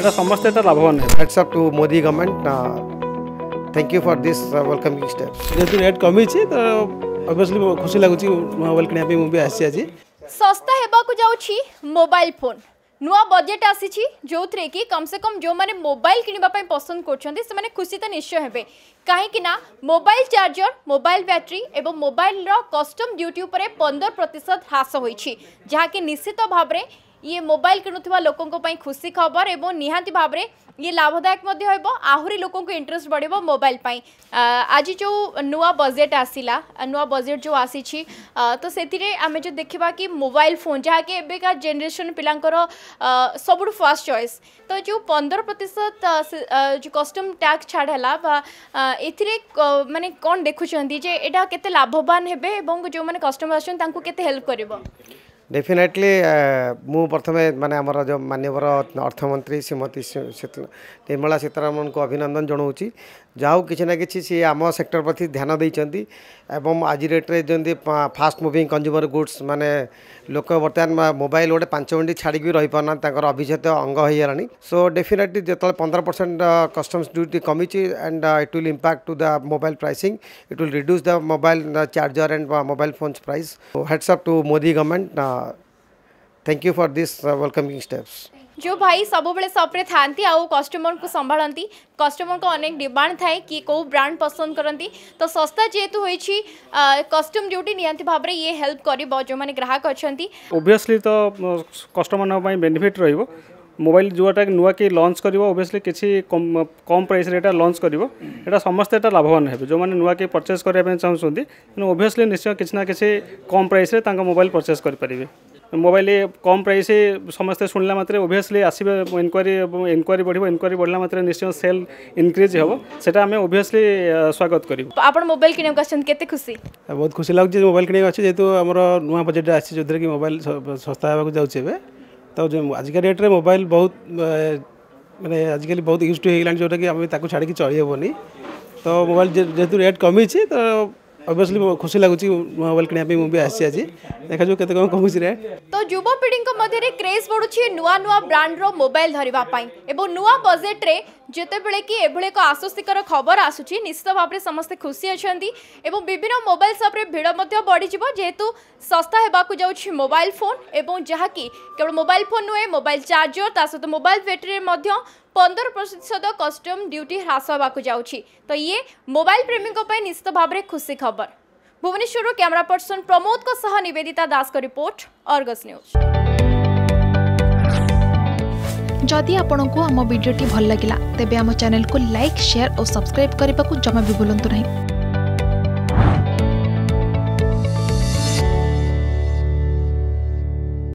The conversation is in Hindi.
এটা সমস্ত এটা লাভবান হবে hats off to Modi government thank you for this welcoming step নেদ্রেট কমিছি তো অবিয়াসলি খুশি লাগুছি মই ওয়েলকনি আপে মই বি আসছি আজি সস্তা হেবা কো যাওছি মোবাইল ফোন নয়া বাজেট আসিছি যোতরে কি কমসেকম যো মানে মোবাইল কিনবা পই পছন্দ করছতে সে মানে খুশি তা নিশ্চয় হেবে কাহে কি না মোবাইল চার্জার মোবাইল ব্যাটারি এবম মোবাইল র কাস্টম ডিউটি উপরে 15% হ্রাস হইছি যাহা কি নিশ্চিত ভাবে ଇଏ ମୋବାଇଲ କିଣୁଥିବା ଲୋକଙ୍କ ପାଇଁ ଖୁସି ଖବର ଏବଂ ନିହାତି ଭାବରେ ଇଏ ଲାଭଦାୟକ ମଧ୍ୟ ହେବ ଆହୁରି ଲୋକଙ୍କୁ ଇଣ୍ଟରେଷ୍ଟ ବଢ଼ିବ ମୋବାଇଲ ପାଇଁ ଆଜି ଯେଉଁ ନୂଆ ବଜେଟ୍ ଆସିଲା ନୂଆ ବଜେଟ୍ ଯେଉଁ ଆସିଛି ତ ସେଥିରେ ଆମେ ଯଦି ଦେଖିବା କି ମୋବାଇଲ ଫୋନ୍ ଯାହାକି ଏବେକା ଜେନେରେସନ୍ ପିଲାଙ୍କର ସବୁଠୁ ଫାଷ୍ଟ ଚଏସ୍ ତ ଯେଉଁ ପନ୍ଦର ପ୍ରତିଶତ ଯେଉଁ କଷ୍ଟମ୍ ଟ୍ୟାକ୍ସ ଛାଡ଼ ହେଲା ବା ଏଥିରେ ମାନେ କ'ଣ ଦେଖୁଛନ୍ତି ଯେ ଏଇଟା କେତେ ଲାଭବାନ ହେବେ ଏବଂ ଯେଉଁମାନେ କଷ୍ଟମର୍ ଆସୁଛନ୍ତି ତାଙ୍କୁ କେତେ ହେଲ୍ପ କରିବ ଡେଫିନେଟଲି ମୁଁ ପ୍ରଥମେ ମାନେ ଆମର ଯେଉଁ ମାନ୍ୟବର ଅର୍ଥମନ୍ତ୍ରୀ ଶ୍ରୀମତୀ ନିର୍ମଳା ସୀତାରମଣଙ୍କୁ ଅଭିନନ୍ଦନ ଜଣାଉଛି ଯାହା ହଉ କିଛି ନା କିଛି ସିଏ ଆମ ସେକ୍ଟର ପ୍ରତି ଧ୍ୟାନ ଦେଇଛନ୍ତି ଏବଂ ଆଜି ରେଟ୍ରେ ଯେମିତି ଫାଷ୍ଟ ମୁଭିଂ କଞ୍ଜ୍ୟୁମର ଗୁଡ୍ସ ମାନେ ଲୋକ ବର୍ତ୍ତମାନ ମୋବାଇଲ ଗୋଟେ ପାଞ୍ଚ ମିନିଟ୍ ଛାଡ଼ିକି ବି ରହିପାରୁନାହାନ୍ତି ତାଙ୍କର ଅଭିଜାତ ଅଙ୍ଗ ହୋଇଗଲାଣି ସୋ ଡେଫିନେଟଲି ଯେତେବେଳେ ପନ୍ଦର ପରସେଣ୍ଟ କଷ୍ଟମ୍ସ ଡ୍ୟୁଟି କମିଛି and it will impact to the mobile pricing it will reduce the mobile charger and mobile phones price hats off to Modi government thank you for this welcoming steps जो भाई सब बेले सप्रे थांती आउ कस्टमर को संभालती कस्टमर को अनेक डिमांड थाए कि को ब्रांड पसंद करती तो सस्ता जेहेतु हो कस्टम ड्यूटी निहांती भाव ये हेल्प कर जो मैंने ग्राहक अच्छा ओबियसली तो कस्टमर बेनिफिट रोक মোবাইল ଯେଉଁଟା ନୂଆକି ଲଞ୍ଚ କରିବ ଓଭିୟସ୍ଲି କିଛି କମ୍ ପ୍ରାଇସ୍ରେ ଏଇଟା ଲଞ୍ଚ କରିବ ଏଇଟା ସମସ୍ତେ ଏଇଟା ଲାଭବାନ ହେବେ ଯେଉଁମାନେ ନୂଆକି ପରଚେସ୍ କରିବା ପାଇଁ ଚାହୁଁଛନ୍ତି ତେଣୁ ଓଭିୟସ୍ଲି ନିଶ୍ଚୟ କିଛି ନା କିଛି କମ୍ ପ୍ରାଇସ୍ରେ ତାଙ୍କ ମୋବାଇଲ ପରଚେସ୍ କରିପାରିବେ ମୋବାଇଲ କମ୍ ପ୍ରାଇସ୍ ସମସ୍ତେ ଶୁଣିଲା ମାତ୍ରେ ଓଭିୟସ୍ଲି ଆସିବେ ଇନକ୍ୱାରି ଇନକ୍ୱାରି ବଢ଼ିବ ଇନକ୍ୱାରି ବଢ଼ିଲା ମାତ୍ରେ ନିଶ୍ଚୟ ସେଲ୍ ଇନକ୍ରିଜ୍ ହେବ ସେଇଟା ଆମେ ଓଭିୟସ୍ଲି ସ୍ୱାଗତ କରିବୁ ଆପଣ ମୋବାଇଲ କିଣିବାକୁ ଆସିଛନ୍ତି କେତେ ଖୁସି ବହୁତ ଖୁସି ଲାଗୁଛି ମୋବାଇଲ କିଣିବାକୁ ଅଛି ଯେହେତୁ ଆମର ନୂଆ ବଜେଟ୍ ଆସିଛି ଯେଉଁଥିରେ କି ମୋବାଇଲ ଶସ୍ତା ହେବାକୁ ଯାଉଛି ଏବେ ତ ଆଜିକା ଡେଟ୍ରେ ମୋବାଇଲ ବହୁତ ମାନେ ଆଜିକାଲି ବହୁତ ୟୁଜ୍ ଟୁ ହେଇଗଲାଣି ଯେଉଁଟାକି ଆମେ ତାକୁ ଛାଡ଼ିକି ଚଳି ହେବନି ତ ମୋବାଇଲ ଯେହେତୁ ରେଟ୍ କମିଛି ତ ଅବଭିୟସଲି ଖୁସି ଲାଗୁଛି ମୋବାଇଲ କିଣିବା ପାଇଁ ମୁଁ ବି ଆସିଛି ଆଜି ଦେଖାଯାଉ କେତେ କ'ଣ କମୁଛି ରେଟ୍ ତ ଯୁବପିଢ଼ିଙ୍କ ମଧ୍ୟରେ କ୍ରେଜ୍ ବଢ଼ୁଛି ନୂଆ ନୂଆ ବ୍ରାଣ୍ଡର ମୋବାଇଲ ଧରିବା ପାଇଁ ଏବଂ ନୂଆ ବଜେଟ୍ରେ ଯେତେବେଳେ କି ଏଭଳି ଏକ ଆଶ୍ୱସ୍ତିକର ଖବର ଆସୁଛି ନିଶ୍ଚିତ ଭାବରେ ସମସ୍ତେ ଖୁସି ଅଛନ୍ତି ଏବଂ ବିଭିନ୍ନ ମୋବାଇଲ ସପ୍ରେ ଭିଡ଼ ମଧ୍ୟ ବଢ଼ିଯିବ ଯେହେତୁ ଶସ୍ତା ହେବାକୁ ଯାଉଛି ମୋବାଇଲ ଫୋନ୍ ଏବଂ ଯାହାକି କେବଳ ମୋବାଇଲ ଫୋନ୍ ନୁହେଁ ମୋବାଇଲ ଚାର୍ଜର ତା ସହିତ ମୋବାଇଲ ବ୍ୟାଟେରୀ ମଧ୍ୟ पंदर प्रतिशत कस्टम ड्यूटी ह्रास तो ये मोबाइल प्रेमी निश्चित भाव खुशी खबर भुवनेश्वर कैमरा पर्सन प्रमोद को दास का रिपोर्ट अर्गस न्यूज जदि आपंक आम भिडी भल लगा तेब चेल को लाइक सेयार और सब्सक्राइब करने को जमा भी बुलां नहीं